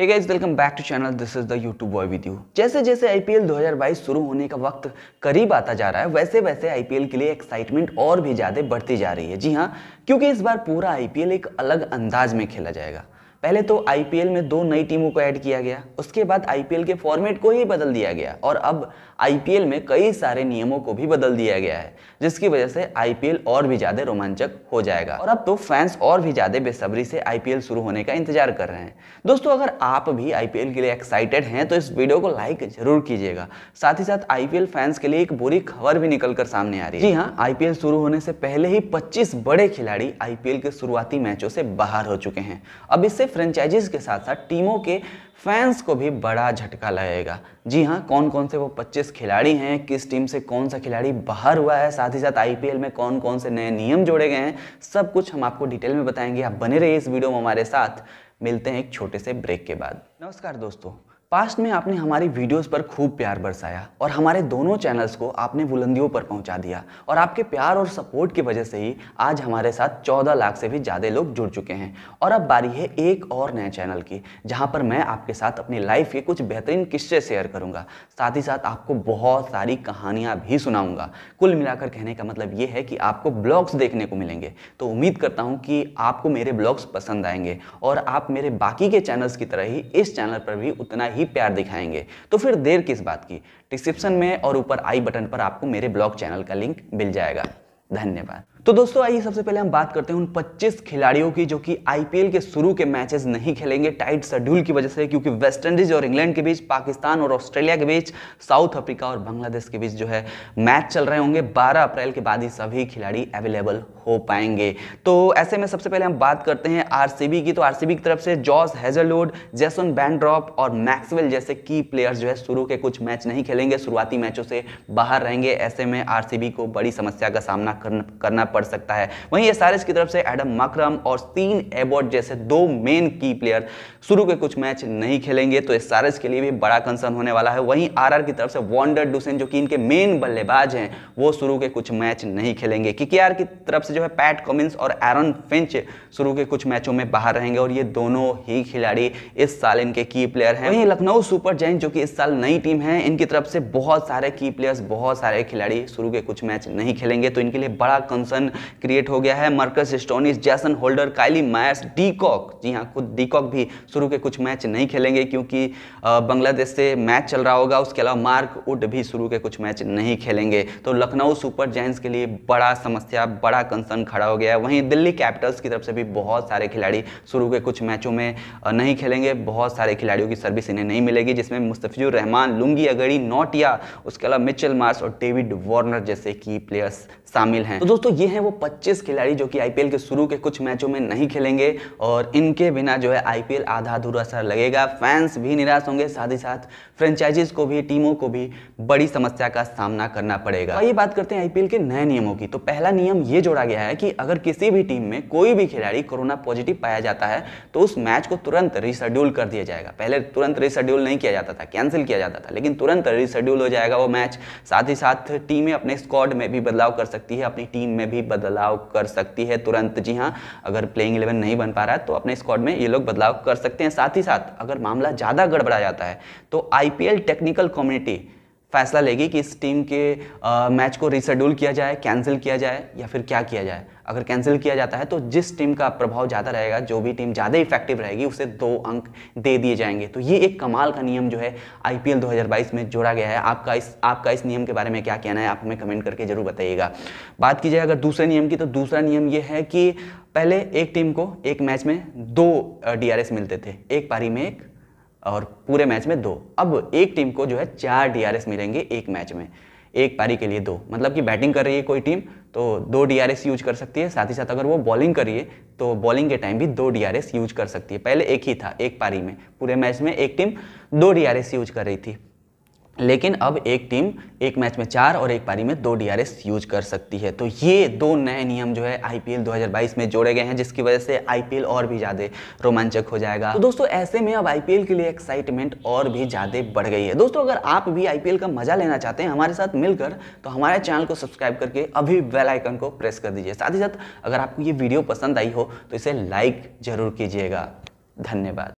hey guys welcome back to channel this is the YouTube boy with you जैसे जैसे IPL 2022 शुरू होने का वक्त करीब आता जा रहा है वैसे वैसे आईपीएल के लिए एक्साइटमेंट और भी ज़्यादा बढ़ती जा रही है जी हाँ क्योंकि इस बार पूरा आईपीएल एक अलग अंदाज में खेला जाएगा पहले तो आई में दो नई टीमों को ऐड किया गया उसके बाद आई के फॉर्मेट को ही बदल दिया गया और अब आई में कई सारे नियमों को भी बदल दिया गया है जिसकी वजह से आईपीएल और भी ज़्यादा रोमांचक हो जाएगा और अब तो फैंस और भी ज़्यादा बेसब्री से आई शुरू होने का इंतजार कर रहे हैं दोस्तों अगर आप भी आईपीएल के लिए एक्साइटेड हैं तो इस वीडियो को लाइक जरूर कीजिएगा साथ ही साथ आई फैंस के लिए एक बुरी खबर भी निकल कर सामने आ रही है जी हाँ आईपीएल शुरू होने से पहले ही पच्चीस बड़े खिलाड़ी आईपीएल के शुरुआती मैचों से बाहर हो चुके हैं अब इससे फ्रेंचाइजीज के साथ साथ टीमों के फैंस को भी बड़ा झटका लगेगा जी हाँ कौन कौन से वो 25 खिलाड़ी हैं किस टीम से कौन सा खिलाड़ी बाहर हुआ है साथ ही साथ आईपीएल में कौन कौन से नए नियम जोड़े गए हैं सब कुछ हम आपको डिटेल में बताएंगे आप बने रहिए इस वीडियो में हमारे साथ मिलते हैं एक छोटे से ब्रेक के बाद नमस्कार दोस्तों पास्ट में आपने हमारी वीडियोस पर खूब प्यार बरसाया और हमारे दोनों चैनल्स को आपने बुलंदियों पर पहुंचा दिया और आपके प्यार और सपोर्ट की वजह से ही आज हमारे साथ 14 लाख से भी ज़्यादा लोग जुड़ चुके हैं और अब बारी है एक और नए चैनल की जहां पर मैं आपके साथ अपनी लाइफ के कुछ बेहतरीन किस्से शेयर करूँगा साथ ही साथ आपको बहुत सारी कहानियाँ भी सुनाऊँगा कुल मिलाकर कहने का मतलब ये है कि आपको ब्लॉग्स देखने को मिलेंगे तो उम्मीद करता हूँ कि आपको मेरे ब्लॉग्स पसंद आएंगे और आप मेरे बाकी के चैनल्स की तरह ही इस चैनल पर भी उतना ही ही प्यार दिखाएंगे तो फिर देर किस बात की डिस्क्रिप्शन में और ऊपर आई बटन पर आपको मेरे ब्लॉग चैनल का लिंक मिल जाएगा धन्यवाद तो दोस्तों आइए सबसे पहले हम बात करते हैं उन 25 खिलाड़ियों की जो कि आईपीएल के शुरू के मैचेस नहीं खेलेंगे टाइट शेड्यूल की वजह से क्योंकि वेस्ट इंडीज और इंग्लैंड के बीच पाकिस्तान और ऑस्ट्रेलिया के बीच साउथ अफ्रीका और बांग्लादेश के बीच जो है मैच चल रहे होंगे 12 अप्रैल के बाद ही सभी खिलाड़ी अवेलेबल हो पाएंगे तो ऐसे में सबसे पहले हम बात करते हैं आर की तो आर की तरफ से जॉस हेजलोड जैसन बैंड्रॉप और मैक्सवेल जैसे की प्लेयर्स जो है शुरू के कुछ मैच नहीं खेलेंगे शुरुआती मैचों से बाहर रहेंगे ऐसे में आर को बड़ी समस्या का सामना करना पड़ सकता है वहीं एस की तरफ से एडम मकरम और तीन एबॉट जैसे दो मेन की प्लेयर शुरू के कुछ मैच नहीं खेलेंगे तो एस के लिए भी बड़ा कंसर्न होने वाला है वहीं आर की तरफ से वॉन्डर डुसेन जो कि इनके मेन बल्लेबाज हैं वो शुरू के कुछ मैच नहीं खेलेंगे के की तरफ से जो है पैट कॉमिन्स और एरन फिंच शुरू के कुछ मैचों में बाहर रहेंगे और ये दोनों ही खिलाड़ी इस साल इनके की प्लेयर हैं वहीं लखनऊ सुपर जैन जो कि इस साल नई टीम है इनकी तरफ से बहुत सारे की प्लेयर्स बहुत सारे खिलाड़ी शुरू के कुछ मैच नहीं खेलेंगे तो इनके लिए बड़ा कंसर्न जैसन क्रिएट हो गया है Marcus Stoinis Jason Holder Kyle Mayers de Kock जी हाँ खुद डीकॉक भी शुरू के कुछ मैच नहीं खेलेंगे क्योंकि बांग्लादेश से मैच चल रहा होगा उसके अलावा मार्क उड भी शुरू के कुछ मैच नहीं खेलेंगे तो लखनऊ सुपर जैंस के लिए बड़ा समस्या बड़ा कंसर्न खड़ा हो गया है वहीं दिल्ली कैपिटल्स की तरफ से भी बहुत सारे खिलाड़ी शुरू के कुछ मैचों में नहीं खेलेंगे बहुत सारे खिलाड़ियों की सर्विस इन्हें नहीं मिलेगी जिसमें मुस्तफ़िजुर रहमान लुंगी अगड़ी नोटिया उसके अलावा मिचल मार्स और डेविड वार्नर जैसे की प्लेयर्स शामिल हैं तो दोस्तों ये हैं वो 25 खिलाड़ी जो कि आईपीएल के शुरू के कुछ मैचों में नहीं खेलेंगे और इनके बिना जो है आईपीएल आधा अधूरा सा लगेगा फैंस भी निराश होंगे साथ ही साथ फ्रेंचाइजीज को भी टीमों को भी बड़ी समस्या का सामना करना पड़ेगा आइए बात करते हैं आईपीएल के नए नियमों की तो पहला नियम ये जोड़ा गया है कि अगर किसी भी टीम में कोई भी खिलाड़ी कोरोना पॉजिटिव पाया जाता है तो उस मैच को तुरंत रिशेड्यूल कर दिया जाएगा पहले तुरंत रिशेड्यूल नहीं किया जाता था कैंसिल किया जाता था लेकिन तुरंत रिशेड्यूल हो जाएगा वो मैच साथ ही साथ टीमें अपने स्क्वाड में भी बदलाव कर सकती सकती है अपनी टीम में भी बदलाव कर सकती है तुरंत जी हाँ अगर प्लेइंग इलेवन नहीं बन पा रहा है तो अपने स्क्वाड में ये लोग बदलाव कर सकते हैं साथ ही साथ अगर मामला ज़्यादा गड़बड़ा जाता है तो आई टेक्निकल कम्युनिटी फैसला लेगी कि इस टीम के आ, मैच को रिशेड्यूल किया जाए कैंसिल किया जाए या फिर क्या किया जाए अगर कैंसिल किया जाता है तो जिस टीम का प्रभाव ज़्यादा रहेगा जो भी टीम ज़्यादा इफेक्टिव रहेगी उसे दो अंक दे दिए जाएंगे तो ये एक कमाल का नियम जो है आईपीएल 2022 में जोड़ा गया है आपका इस आपका इस नियम के बारे में क्या कहना है आप हमें कमेंट करके ज़रूर बताइएगा बात की जाए अगर दूसरे नियम की तो दूसरा नियम ये है कि पहले एक टीम को एक मैच में दो डी मिलते थे एक पारी में एक और पूरे मैच में दो अब एक टीम को जो है चार डीआरएस मिलेंगे एक मैच में एक पारी के लिए दो मतलब कि बैटिंग कर रही है कोई टीम तो दो डीआरएस यूज कर सकती है साथ ही साथ अगर वो बॉलिंग करिए तो बॉलिंग के टाइम भी दो डीआरएस यूज कर सकती है पहले एक ही था एक पारी में पूरे मैच में एक टीम दो डीआरएस यूज कर रही थी लेकिन अब एक टीम एक मैच में चार और एक पारी में दो डीआरएस यूज कर सकती है तो ये दो नए नियम जो है आईपीएल 2022 में जोड़े गए हैं जिसकी वजह से आईपीएल और भी ज़्यादा रोमांचक हो जाएगा तो दोस्तों ऐसे में अब आईपीएल के लिए एक्साइटमेंट और भी ज़्यादा बढ़ गई है दोस्तों अगर आप भी आई का मजा लेना चाहते हैं हमारे साथ मिलकर तो हमारे चैनल को सब्सक्राइब करके अभी बेलाइकन को प्रेस कर दीजिए साथ ही साथ अगर आपको ये वीडियो पसंद आई हो तो इसे लाइक जरूर कीजिएगा धन्यवाद